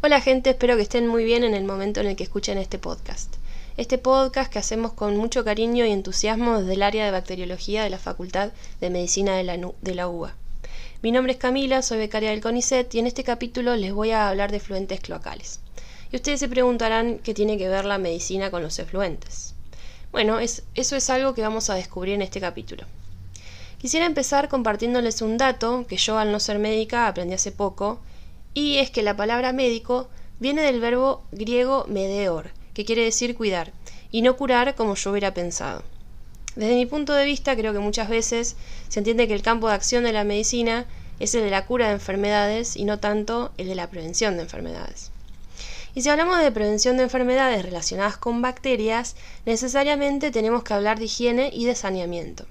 Hola gente, espero que estén muy bien en el momento en el que escuchen este podcast. Este podcast que hacemos con mucho cariño y entusiasmo desde el área de bacteriología de la Facultad de Medicina de la, UBA. Mi nombre es Camila, soy becaria del CONICET y en este capítulo les voy a hablar de fluentes cloacales. Y ustedes se preguntarán qué tiene que ver la medicina con los efluentes. Bueno, eso es algo que vamos a descubrir en este capítulo. Quisiera empezar compartiéndoles un dato que yo al no ser médica aprendí hace poco y es que la palabra médico viene del verbo griego medeor, que quiere decir cuidar, y no curar como yo hubiera pensado. Desde mi punto de vista, creo que muchas veces se entiende que el campo de acción de la medicina es el de la cura de enfermedades y no tanto el de la prevención de enfermedades. Y si hablamos de prevención de enfermedades relacionadas con bacterias, necesariamente tenemos que hablar de higiene y de saneamiento.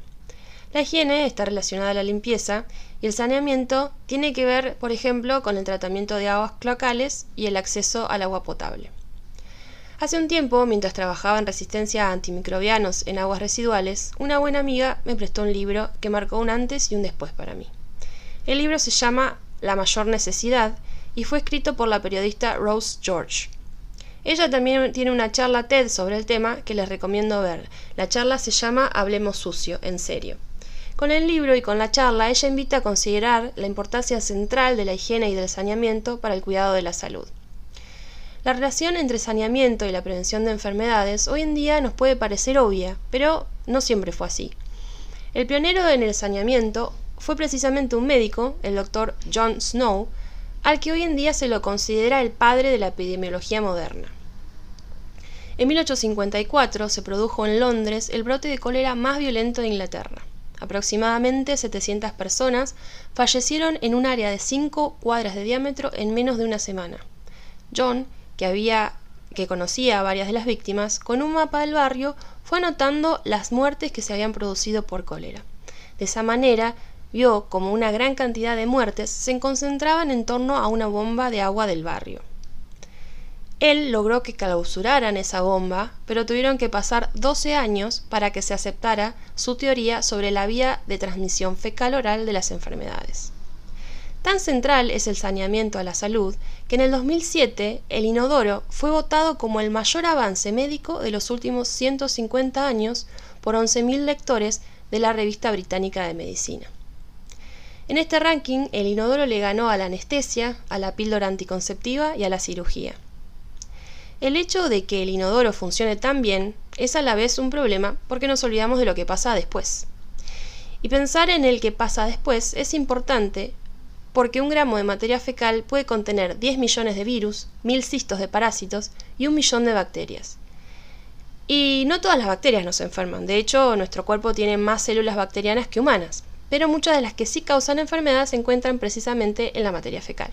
La higiene está relacionada a la limpieza y el saneamiento tiene que ver, por ejemplo, con el tratamiento de aguas cloacales y el acceso al agua potable. Hace un tiempo, mientras trabajaba en resistencia a antimicrobianos en aguas residuales, una buena amiga me prestó un libro que marcó un antes y un después para mí. El libro se llama La mayor necesidad y fue escrito por la periodista Rose George. Ella también tiene una charla TED sobre el tema que les recomiendo ver. La charla se llama Hablemos sucio, en serio. Con el libro y con la charla, ella invita a considerar la importancia central de la higiene y del saneamiento para el cuidado de la salud. La relación entre saneamiento y la prevención de enfermedades hoy en día nos puede parecer obvia, pero no siempre fue así. El pionero en el saneamiento fue precisamente un médico, el doctor John Snow, al que hoy en día se lo considera el padre de la epidemiología moderna. En 1854 se produjo en Londres el brote de cólera más violento de Inglaterra. Aproximadamente 700 personas fallecieron en un área de 5 cuadras de diámetro en menos de una semana. John, que había que conocía a varias de las víctimas, con un mapa del barrio fue anotando las muertes que se habían producido por cólera. De esa manera, vio como una gran cantidad de muertes se concentraban en torno a una bomba de agua del barrio. Él logró que clausuraran esa bomba, pero tuvieron que pasar 12 años para que se aceptara su teoría sobre la vía de transmisión fecal-oral de las enfermedades. Tan central es el saneamiento a la salud que en el 2007 el inodoro fue votado como el mayor avance médico de los últimos 150 años por 11.000 lectores de la revista británica de medicina. En este ranking, el inodoro le ganó a la anestesia, a la píldora anticonceptiva y a la cirugía. El hecho de que el inodoro funcione tan bien es a la vez un problema porque nos olvidamos de lo que pasa después. Y pensar en el que pasa después es importante porque un gramo de materia fecal puede contener 10 millones de virus, 1000 cistos de parásitos y un millón de bacterias. Y no todas las bacterias nos enferman, de hecho nuestro cuerpo tiene más células bacterianas que humanas, pero muchas de las que sí causan enfermedad se encuentran precisamente en la materia fecal.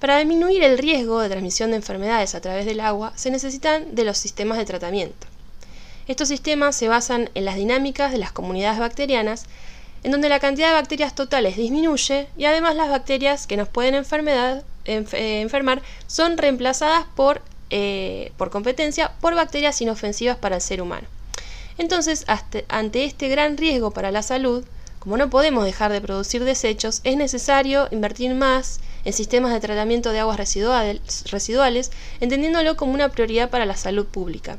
Para disminuir el riesgo de transmisión de enfermedades a través del agua, se necesitan de los sistemas de tratamiento. Estos sistemas se basan en las dinámicas de las comunidades bacterianas, en donde la cantidad de bacterias totales disminuye y además las bacterias que nos pueden enfermedad, eh, enfermar son reemplazadas por, eh, por competencia por bacterias inofensivas para el ser humano. Entonces, ante este gran riesgo para la salud, como no podemos dejar de producir desechos, es necesario invertir más en sistemas de tratamiento de aguas residuales, entendiéndolo como una prioridad para la salud pública.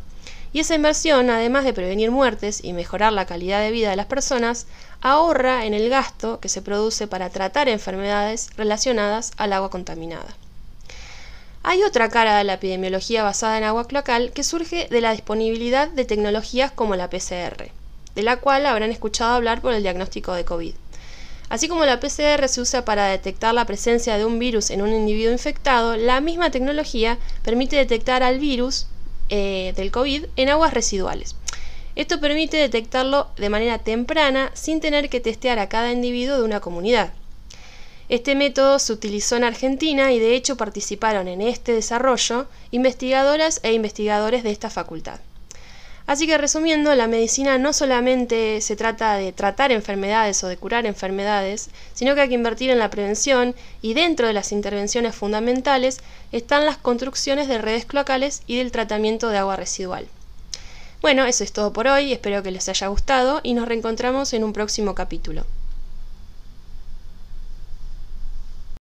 Y esa inversión, además de prevenir muertes y mejorar la calidad de vida de las personas, ahorra en el gasto que se produce para tratar enfermedades relacionadas al agua contaminada. Hay otra cara de la epidemiología basada en agua cloacal que surge de la disponibilidad de tecnologías como la PCR, de la cual habrán escuchado hablar por el diagnóstico de COVID. Así como la PCR se usa para detectar la presencia de un virus en un individuo infectado, la misma tecnología permite detectar al virus eh, del COVID en aguas residuales. Esto permite detectarlo de manera temprana sin tener que testear a cada individuo de una comunidad. Este método se utilizó en Argentina y de hecho participaron en este desarrollo investigadoras e investigadores de esta facultad. Así que resumiendo, la medicina no solamente se trata de tratar enfermedades o de curar enfermedades, sino que hay que invertir en la prevención y dentro de las intervenciones fundamentales están las construcciones de redes cloacales y del tratamiento de agua residual. Bueno, eso es todo por hoy, espero que les haya gustado y nos reencontramos en un próximo capítulo.